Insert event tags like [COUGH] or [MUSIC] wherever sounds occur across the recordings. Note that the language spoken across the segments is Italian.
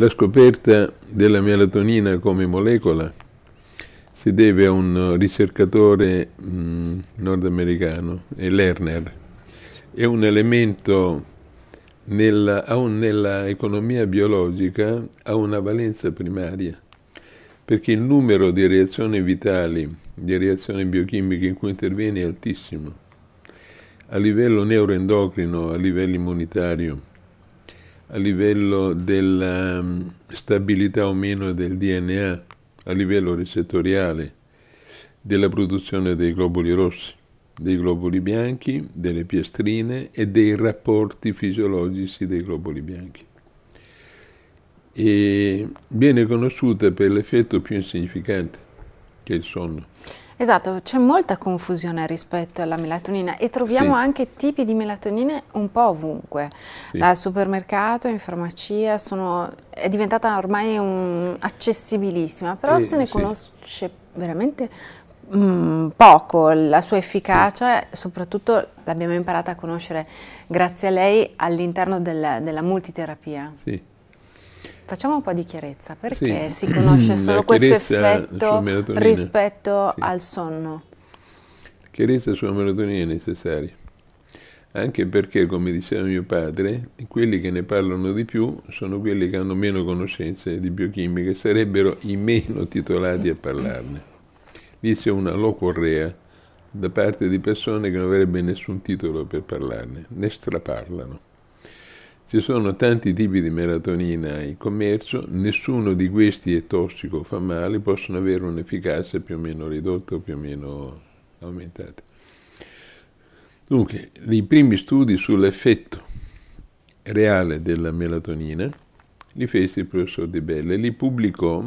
La scoperta della melatonina come molecola si deve a un ricercatore mh, mm, nordamericano, Lerner. È un elemento nella, un, nella economia biologica ha una valenza primaria, perché il numero di reazioni vitali, di reazioni biochimiche in cui interviene è altissimo, a livello neuroendocrino, a livello immunitario a livello della ehm, stabilità o meno del DNA, a livello recettoriale, della produzione dei globuli rossi, dei globuli bianchi, delle piastrine e dei rapporti fisiologici dei globuli bianchi. E viene conosciuta per l'effetto più insignificante, che è il sonno. Esatto, c'è molta confusione rispetto alla melatonina e troviamo sì. anche tipi di melatonine un po' ovunque, sì. dal supermercato in farmacia, sono, è diventata ormai un, accessibilissima, però eh, se ne sì. conosce veramente Mm, poco la sua efficacia, soprattutto l'abbiamo imparata a conoscere grazie a lei all'interno del, della multiterapia. Sì. Facciamo un po' di chiarezza, perché sì. si conosce [CLEARS THROAT] solo questo effetto rispetto sì. al sonno? chiarezza sulla melatonina è necessaria, anche perché, come diceva mio padre, quelli che ne parlano di più sono quelli che hanno meno conoscenze di biochimica, sarebbero i meno titolati a parlarne. Lì c'è una locorrea da parte di persone che non avrebbero nessun titolo per parlarne, ne straparlano. Ci sono tanti tipi di melatonina in commercio, nessuno di questi è tossico, fa male, possono avere un'efficacia più o meno ridotta o più o meno aumentata. Dunque, i primi studi sull'effetto reale della melatonina li fece il professor De Belle, li pubblicò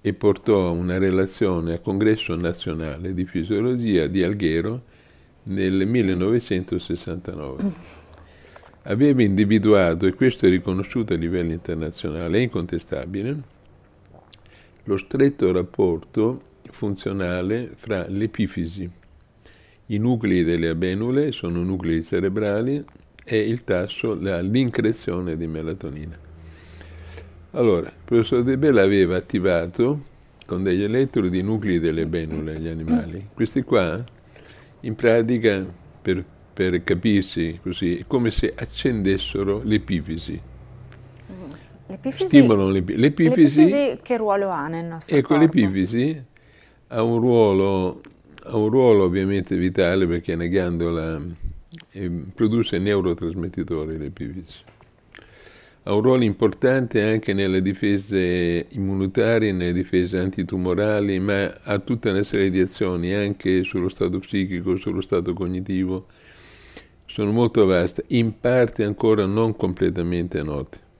e portò una relazione al Congresso Nazionale di Fisiologia di Alghero nel 1969 aveva individuato, e questo è riconosciuto a livello internazionale, è incontestabile, lo stretto rapporto funzionale fra l'epifisi, i nuclei delle abenule, sono nuclei cerebrali, e il tasso, l'increzione di melatonina. Allora, il professor De Bella aveva attivato con degli elettrodi i nuclei delle benule agli animali. Questi qua, in pratica, per per capirsi così, è come se accendessero l'epifisi. L'epifisi Stimolano l'epifisi. L'epifisi che ruolo ha nel nostro ecco, corpo? Ecco, l'epifisi ha un, ruolo, ha un ruolo ovviamente vitale perché è una ghiandola, eh, produce neurotrasmettitori l'epifisi. Ha un ruolo importante anche nelle difese immunitarie, nelle difese antitumorali, ma ha tutta una serie di azioni anche sullo stato psichico, sullo stato cognitivo sono molto vaste, in parte ancora non completamente note.